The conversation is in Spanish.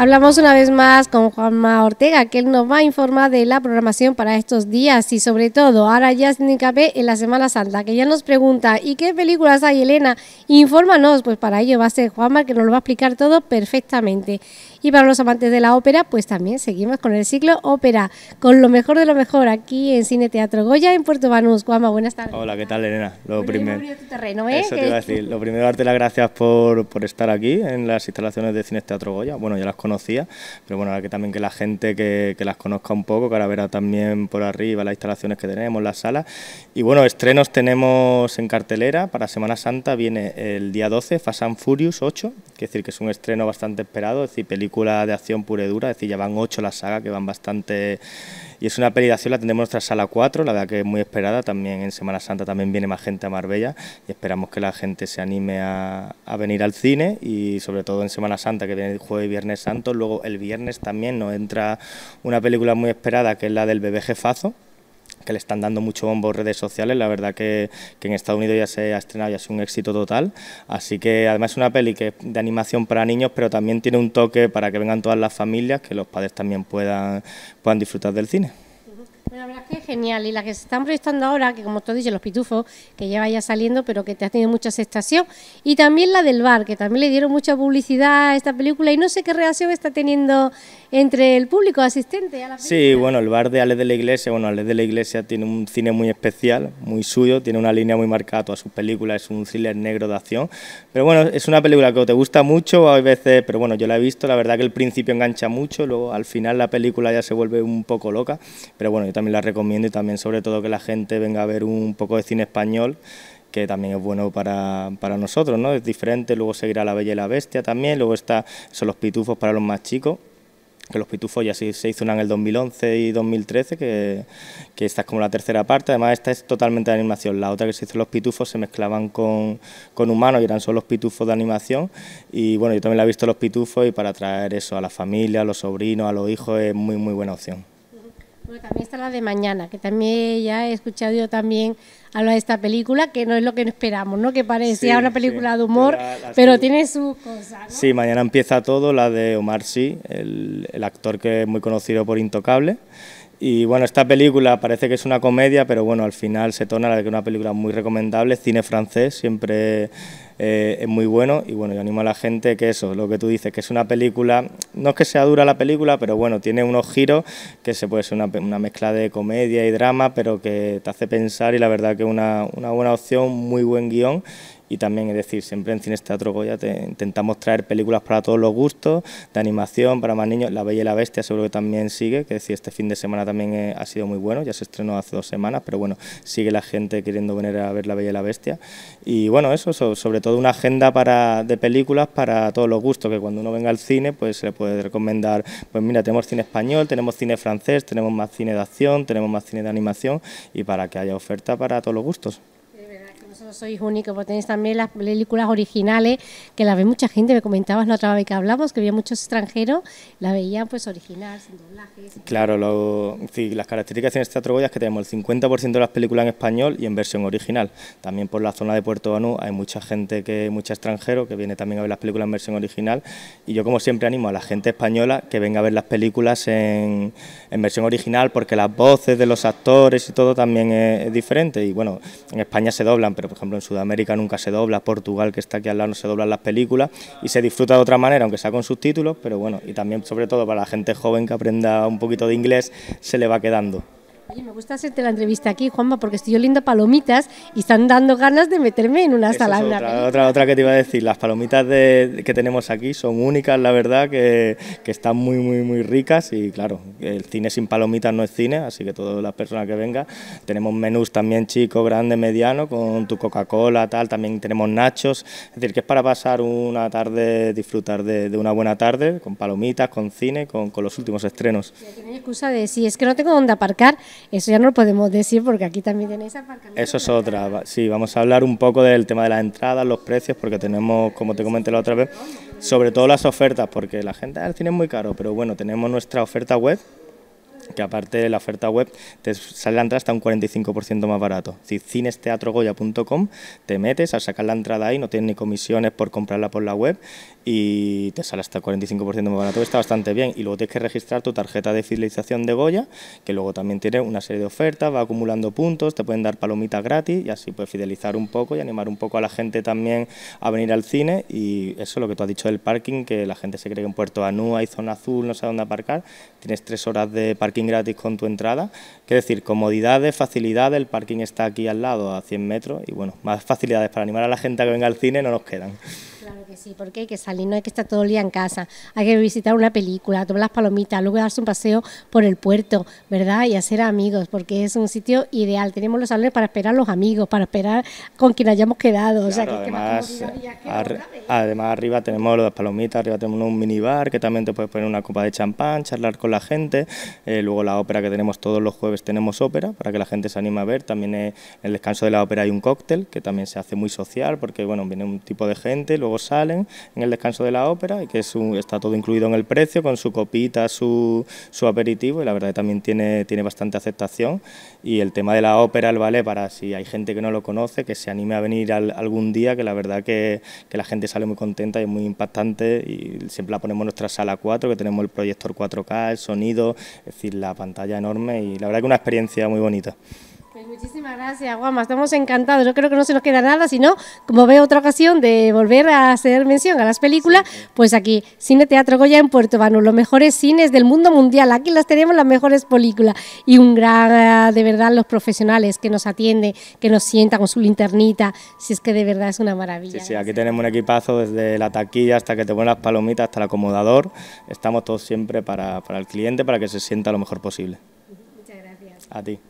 Hablamos una vez más con Juanma Ortega, que él nos va a informar de la programación para estos días y sobre todo ahora ya sin hincapié, en la Semana Santa, que ya nos pregunta ¿y qué películas hay, Elena? Infórmanos, pues para ello va a ser Juanma que nos lo va a explicar todo perfectamente. Y para los amantes de la ópera, pues también seguimos con el ciclo ópera, con lo mejor de lo mejor aquí en Cine Teatro Goya, en Puerto Banús. Guama, buenas tardes. Hola, ¿qué tal, Elena? Lo primero. ¿eh? Eso decir. Lo primero, darte las gracias por, por estar aquí en las instalaciones de Cine Teatro Goya. Bueno, ya las conocía, pero bueno, que también que la gente que, que las conozca un poco, que ahora verá también por arriba las instalaciones que tenemos, las salas. Y bueno, estrenos tenemos en cartelera para Semana Santa, viene el día 12, Fasan Furius Furious 8, que es decir que es un estreno bastante esperado, es decir, película película de acción pura y dura, es decir, ya van ocho la saga, que van bastante... Y es una peli de acción, la tendremos en nuestra sala 4, la verdad que es muy esperada, también en Semana Santa también viene más gente a Marbella y esperamos que la gente se anime a, a venir al cine y sobre todo en Semana Santa, que viene el jueves y viernes santo, luego el viernes también nos entra una película muy esperada que es la del bebé jefazo, que le están dando mucho bombo redes sociales, la verdad que, en Estados Unidos ya se ha estrenado y ha sido un éxito total, así que además es una peli que es de animación para niños, pero también tiene un toque para que vengan todas las familias, que los padres también puedan, puedan disfrutar del cine. Bueno, la verdad que es genial. Y la que se están proyectando ahora, que como tú dices, los pitufos, que lleva ya saliendo, pero que te ha tenido mucha aceptación. Y también la del bar, que también le dieron mucha publicidad a esta película. Y no sé qué reacción está teniendo entre el público asistente a la Sí, bueno, el bar de ale de la Iglesia, bueno, Alex de la Iglesia tiene un cine muy especial, muy suyo, tiene una línea muy marcada a sus películas, es un thriller negro de acción. Pero bueno, es una película que te gusta mucho, hay veces, pero bueno, yo la he visto, la verdad que el principio engancha mucho, luego al final la película ya se vuelve un poco loca, pero bueno, yo también la recomiendo y también sobre todo que la gente venga a ver un poco de cine español que también es bueno para, nosotros, ¿no? Es diferente, luego seguirá La Bella y la Bestia también, luego está, son los pitufos para los más chicos, que los pitufos ya se, se hizo una en el 2011 y 2013, que, esta es como la tercera parte, además esta es totalmente de animación, la otra que se hizo los pitufos se mezclaban con, humanos y eran solo los pitufos de animación, y bueno, yo también la he visto los pitufos y para traer eso a la familia, a los sobrinos, a los hijos es muy, muy buena opción también está la de mañana, que también ya he escuchado yo también hablar de esta película, que no es lo que esperamos, ¿no? Que parecía una película de humor, pero tiene sus cosas, Sí, mañana empieza todo, la de Omar Sy, el, el actor que es muy conocido por Intocable. Y bueno, esta película parece que es una comedia, pero bueno, al final se torna una película muy recomendable, cine francés, siempre eh, es muy bueno y bueno, yo animo a la gente que eso, lo que tú dices, que es una película, no es que sea dura la película, pero bueno, tiene unos giros que se puede ser una, mezcla de comedia y drama, pero que te hace pensar y la verdad que es una, una buena opción, muy buen guión y también, es decir, siempre en Cine Teatro Goya intentamos traer películas para todos los gustos, de animación, para más niños, La Bella y la Bestia seguro que también sigue, que es decir, este fin de semana también eh, ha sido muy bueno, ya se estrenó hace dos semanas, pero bueno, sigue la gente queriendo venir a ver La Bella y la Bestia. Y bueno, eso, sobre todo una agenda de películas para todos los gustos, que cuando uno venga al cine, pues se le puede recomendar, pues mira, tenemos cine español, tenemos cine francés, tenemos más cine de acción, tenemos más cine de animación y para que haya oferta para todos los gustos sois únicos, porque tenéis también las películas originales, que las ve mucha gente, me comentabas la otra vez que hablamos, que había muchos extranjeros, la veían pues original, sin doblajes. claro, las características en este Teatro Goya es que tenemos el 50% de las películas en español y en versión original. También por la zona de Puerto Banú hay mucha gente, que mucha extranjero, que viene también a ver las películas en versión original. Y yo como siempre animo a la gente española que venga a ver las películas en, versión original, porque las voces de los actores y todo también es, es diferente. Y bueno, en España se doblan, pero por ejemplo en Sudamérica nunca se dobla, Portugal que está aquí al lado no se doblan las películas y se disfruta de otra manera, aunque sea con subtítulos, pero bueno, y también sobre todo para la gente joven que aprenda un poquito de inglés se le va quedando. Oye, me gusta hacerte la entrevista aquí, Juanma, porque estoy oliendo palomitas y están dando ganas de meterme en una sala. Otra, otra, otra, que te iba a decir, las palomitas de, que tenemos aquí son únicas, la verdad, que, que, están muy, muy, muy ricas y claro, el cine sin palomitas no es cine, así que todas las personas que vengan, tenemos menús también chico, grande, mediano, con tu Coca-Cola, tal, también tenemos nachos, es decir, que es para pasar una tarde, disfrutar de, una buena tarde, con palomitas, con cine, con, los últimos estrenos. excusa de si es que no tengo dónde aparcar, eso ya no lo podemos decir porque aquí también tenéis aparcamiento. Eso es otra, sí, vamos a hablar un poco del tema de las entradas, los precios, porque tenemos, como te comenté la otra vez, sobre todo las ofertas, porque la gente, al cine es muy caro, pero bueno, tenemos nuestra oferta web que aparte de la oferta web te sale la entrada hasta un 45% más barato. Si cinesteatrogoya.com te metes a sacar la entrada ahí, no tienes ni comisiones por comprarla por la web y te sale hasta el 45% más barato, está bastante bien. Y luego tienes que registrar tu tarjeta de fidelización de Goya, que luego también tiene una serie de ofertas, va acumulando puntos, te pueden dar palomitas gratis y así puedes fidelizar un poco y animar un poco a la gente también a venir al cine y eso es lo que tú has dicho del parking, que la gente se cree que en Puerto Anúa hay zona azul, no sabe dónde aparcar, tienes tres horas de parking gratis con tu entrada. es decir, comodidades, facilidades, el parking está aquí al lado, a 100 metros, y bueno, más facilidades para animar a la gente a que venga al cine no nos quedan. Claro que sí, porque hay que salir, no hay que estar todo el día en casa, hay que visitar una película, tomar las palomitas, luego darse un paseo por el puerto, ¿verdad? Y hacer amigos, porque es un sitio ideal. Tenemos los salones para esperar a los amigos, para esperar con quien hayamos quedado. o sea, que además, que además, arriba tenemos las palomitas, arriba tenemos un minibar que también te puedes poner una copa de champán, charlar con la gente. Eh, luego la ópera que tenemos todos los jueves tenemos ópera para que la gente se anime a ver. También eh, en el descanso de la ópera hay un cóctel que también se hace muy social porque, bueno, viene un tipo de gente salen en el descanso de la ópera y que es está todo incluido en el precio, con su copita, su, aperitivo y la verdad que también tiene, tiene bastante aceptación. Y el tema de la ópera, el vale para si hay gente que no lo conoce, que se anime a venir algún día, que la verdad que, la gente sale muy contenta y es muy impactante y siempre la ponemos en nuestra sala 4, que tenemos el proyector 4K, el sonido, es decir, la pantalla enorme y la verdad que una experiencia muy bonita. Pues muchísimas gracias, Guama. Estamos encantados. Yo creo que no se nos queda nada, sino, como veo otra ocasión de volver a hacer mención a las películas, pues aquí, Cine Teatro Goya en Puerto Banús, los mejores cines del mundo mundial. Aquí las tenemos las mejores películas. Y un gran, ah, de verdad, los profesionales que nos atienden, que nos sientan con su linternita. Si es que de verdad es una maravilla. Sí, sí, aquí tenemos un equipazo desde la taquilla hasta que te ponen las palomitas, hasta el acomodador. Estamos todos siempre para, para el cliente, para que se sienta lo mejor posible. Muchas gracias. A ti.